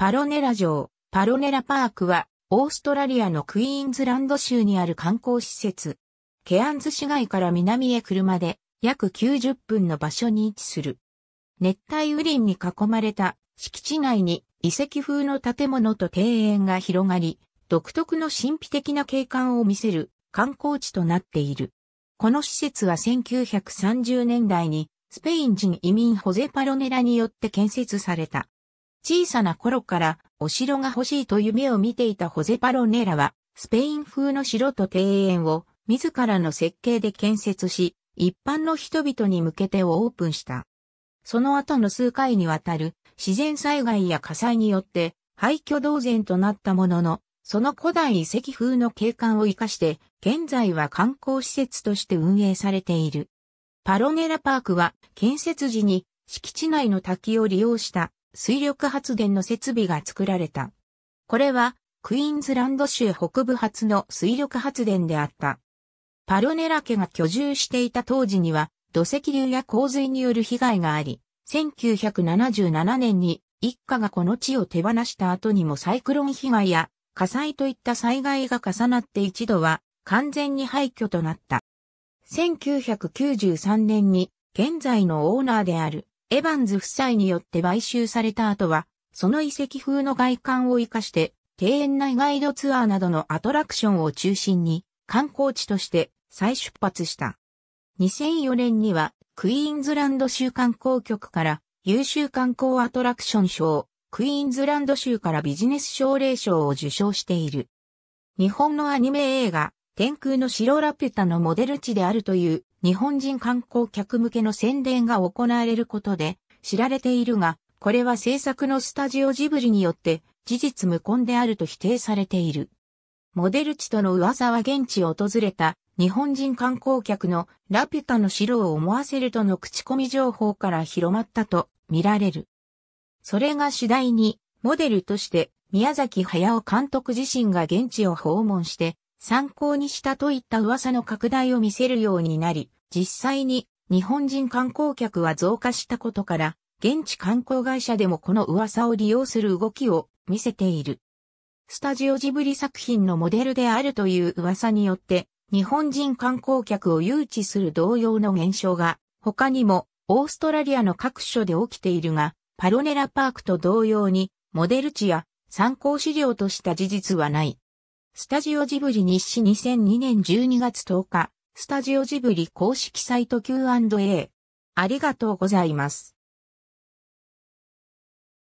パロネラ城、パロネラパークは、オーストラリアのクイーンズランド州にある観光施設。ケアンズ市街から南へ車で約90分の場所に位置する。熱帯雨林に囲まれた敷地内に遺跡風の建物と庭園が広がり、独特の神秘的な景観を見せる観光地となっている。この施設は1930年代にスペイン人移民ホゼパロネラによって建設された。小さな頃からお城が欲しいと夢を見ていたホゼパロネラは、スペイン風の城と庭園を自らの設計で建設し、一般の人々に向けてオープンした。その後の数回にわたる自然災害や火災によって廃墟同然となったものの、その古代遺跡風の景観を活かして、現在は観光施設として運営されている。パロネラパークは建設時に敷地内の滝を利用した水力発電の設備が作られた。これは、クイーンズランド州北部発の水力発電であった。パロネラ家が居住していた当時には、土石流や洪水による被害があり、1977年に一家がこの地を手放した後にもサイクロン被害や火災といった災害が重なって一度は完全に廃墟となった。1993年に現在のオーナーであるエヴァンズ夫妻によって買収された後は、その遺跡風の外観を活かして、庭園内ガイドツアーなどのアトラクションを中心に、観光地として再出発した。2004年には、クイーンズランド州観光局から優秀観光アトラクション賞、クイーンズランド州からビジネス奨励賞を受賞している。日本のアニメ映画、天空の城ラピュタのモデル地であるという日本人観光客向けの宣伝が行われることで知られているが、これは制作のスタジオジブリによって事実無根であると否定されている。モデル地との噂は現地を訪れた日本人観光客のラピュタの城を思わせるとの口コミ情報から広まったと見られる。それが次第にモデルとして宮崎駿監督自身が現地を訪問して参考にしたといった噂の拡大を見せるようになり、実際に日本人観光客は増加したことから、現地観光会社でもこの噂を利用する動きを見せている。スタジオジブリ作品のモデルであるという噂によって、日本人観光客を誘致する同様の現象が、他にもオーストラリアの各所で起きているが、パロネラパークと同様に、モデル地や参考資料とした事実はない。スタジオジブリ日誌2002年12月10日、スタジオジブリ公式サイト Q&A。ありがとうございます。